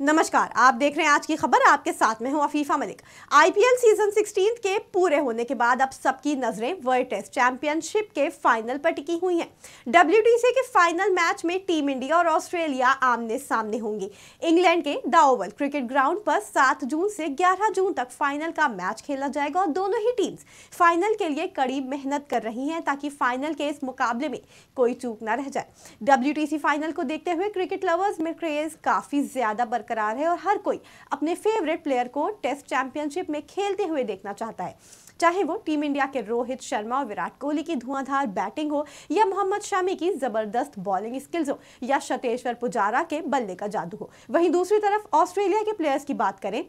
नमस्कार आप देख रहे हैं आज की खबर आपके साथ में हूं अफीफा मलिक आईपीएल सीजन 16 के पूरे होने के बाद अब सबकी नजरें वर्ल्ड टेस्ट चैंपियनशिप के फाइनल पर टिकी हुई हैं डब्ल्यू के फाइनल मैच में टीम इंडिया और ऑस्ट्रेलिया आमने सामने होंगी इंग्लैंड के दाओवल क्रिकेट ग्राउंड पर सात जून से ग्यारह जून तक फाइनल का मैच खेला जाएगा और दोनों ही टीम्स फाइनल के लिए कड़ी मेहनत कर रही हैं ताकि फाइनल के इस मुकाबले में कोई चूक न रह जाए डब्ल्यू फाइनल को देखते हुए क्रिकेट लवर्स में क्रेज काफी ज्यादा बरकरार है और हर कोई अपने फेवरेट प्लेयर को टेस्ट चैंपियनशिप में खेलते हुए देखना चाहता है चाहे वो टीम इंडिया के रोहित शर्मा और विराट कोहली की धुआंधार बैटिंग हो या मोहम्मद शामी की जबरदस्त बॉलिंग स्किल्स हो या शतेश्वर पुजारा के बल्ले का जादू हो वहीं दूसरी तरफ ऑस्ट्रेलिया के प्लेयर्स की बात करें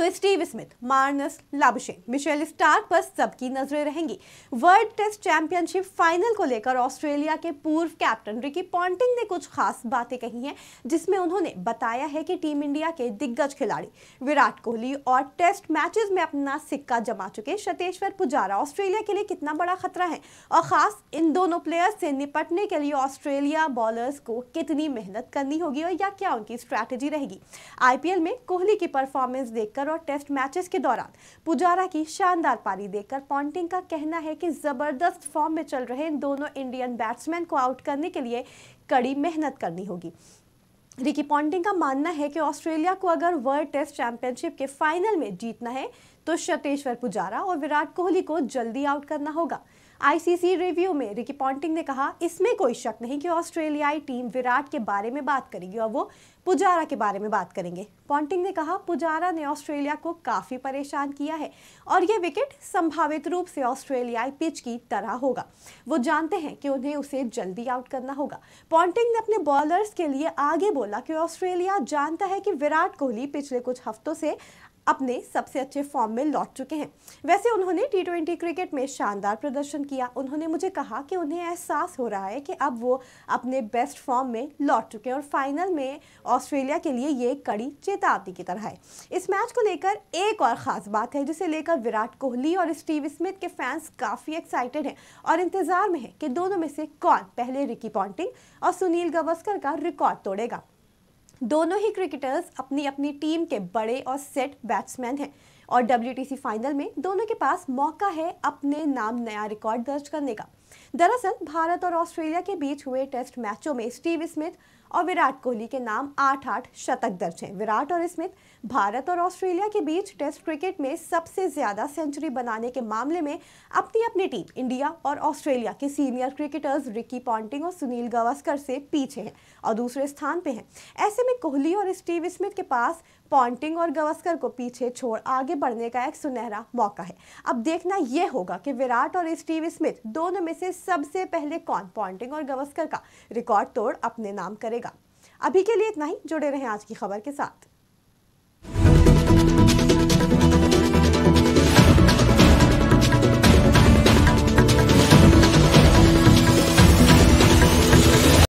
तो Steve Smith Marnus Labuschagne Mitchell Starc पर सबकी नजरें रहेंगी वर्ल्ड टेस्ट चैंपियनशिप फाइनल को लेकर ऑस्ट्रेलिया के पूर्व कैप्टन रिकी पॉन्टिंग ने कुछ खास बातें कही हैं जिसमें उन्होंने बताया है कि टीम इंडिया के दिग्गज खिलाड़ी विराट कोहली और टेस्ट मैचेस में अपना सिक्का जमा चुके शतेश्वर पुजारा ऑस्ट्रेलिया के लिए कितना बड़ा खतरा है और खास इन दोनों प्लेयर्स से निपटने के लिए ऑस्ट्रेलिया बॉलर्स को कितनी मेहनत करनी होगी और या क्या उनकी स्ट्रैटेजी रहेगी आईपीएल में कोहली की परफॉर्मेंस देखकर और टेस्ट मैचेस के दौरान पुजारा की शानदार पारी देखकर पॉन्टिंग का कहना है कि ज़बरदस्त फॉर्म में चल रहे इन दोनों इंडियन बैट्समैन को आउट करने के लिए कड़ी मेहनत करनी होगी रिकी पॉन्टिंग का मानना है कि ऑस्ट्रेलिया को अगर वर्ल्ड टेस्ट चैंपियनशिप के फाइनल में जीतना है तो शतेश्वर पुजारा और विराट कोहली को जल्दी आउट करना होगा आईसीसी रिव्यू में रिकी पॉन्टिंग ने कहा इसमें कोई शक नहीं कि ऑस्ट्रेलियाई टीम विराट के बारे में बात करेगी और वो पुजारा के बारे में बात करेंगे पॉन्टिंग ने कहा पुजारा ने ऑस्ट्रेलिया को काफ़ी परेशान किया है और ये विकेट संभावित रूप से ऑस्ट्रेलियाई पिच की तरह होगा वो जानते हैं कि उन्हें उसे जल्दी आउट करना होगा पॉन्टिंग ने अपने बॉलर्स के लिए आगे बोला कि ऑस्ट्रेलिया जानता है कि विराट कोहली पिछले कुछ हफ्तों से अपने सबसे अच्छे फॉर्म फॉर्म में लौट चुके हैं वैसे उन्होंने टी क्रिकेट में शानदार प्रदर्शन किया उन्होंने मुझे कहा कि उन्हें एहसास हो रहा है कि अब वो अपने बेस्ट फॉर्म में लौट चुके हैं और फाइनल में ऑस्ट्रेलिया के लिए ये कड़ी चेतावनी की तरह है इस मैच को लेकर एक और ख़ास बात है जिसे लेकर विराट कोहली और स्टीव स्मिथ के फैंस काफ़ी एक्साइटेड हैं और इंतज़ार में है कि दोनों में से कौन पहले रिकी पॉन्टिंग और सुनील गवस्कर का रिकॉर्ड तोड़ेगा दोनों ही क्रिकेटर्स अपनी अपनी टीम के बड़े और सेट बैट्समैन हैं और डब्ल्यू फाइनल में दोनों के पास मौका है अपने नाम नया रिकॉर्ड दर्ज करने का दरअसल भारत और ऑस्ट्रेलिया के बीच हुए टेस्ट मैचों में स्टीव स्मिथ और विराट कोहली के नाम आठ आठ शतक दर्ज हैं विराट और स्मिथ भारत और ऑस्ट्रेलिया के बीच टेस्ट क्रिकेट में सबसे ज़्यादा सेंचुरी बनाने के मामले में अपनी अपनी टीम इंडिया और ऑस्ट्रेलिया के सीनियर क्रिकेटर्स रिकी पॉन्टिंग और सुनील गावस्कर से पीछे हैं और दूसरे स्थान पे हैं ऐसे में कोहली और स्टीव स्मिथ के पास पॉन्टिंग और गावस्कर को पीछे छोड़ आगे बढ़ने का एक सुनहरा मौका है अब देखना यह होगा कि विराट और स्टीव स्मिथ दोनों में से सबसे पहले कौन पॉन्टिंग और गवस्कर का रिकॉर्ड तोड़ अपने नाम करेगा अभी के लिए इतना ही जुड़े रहें आज की खबर के साथ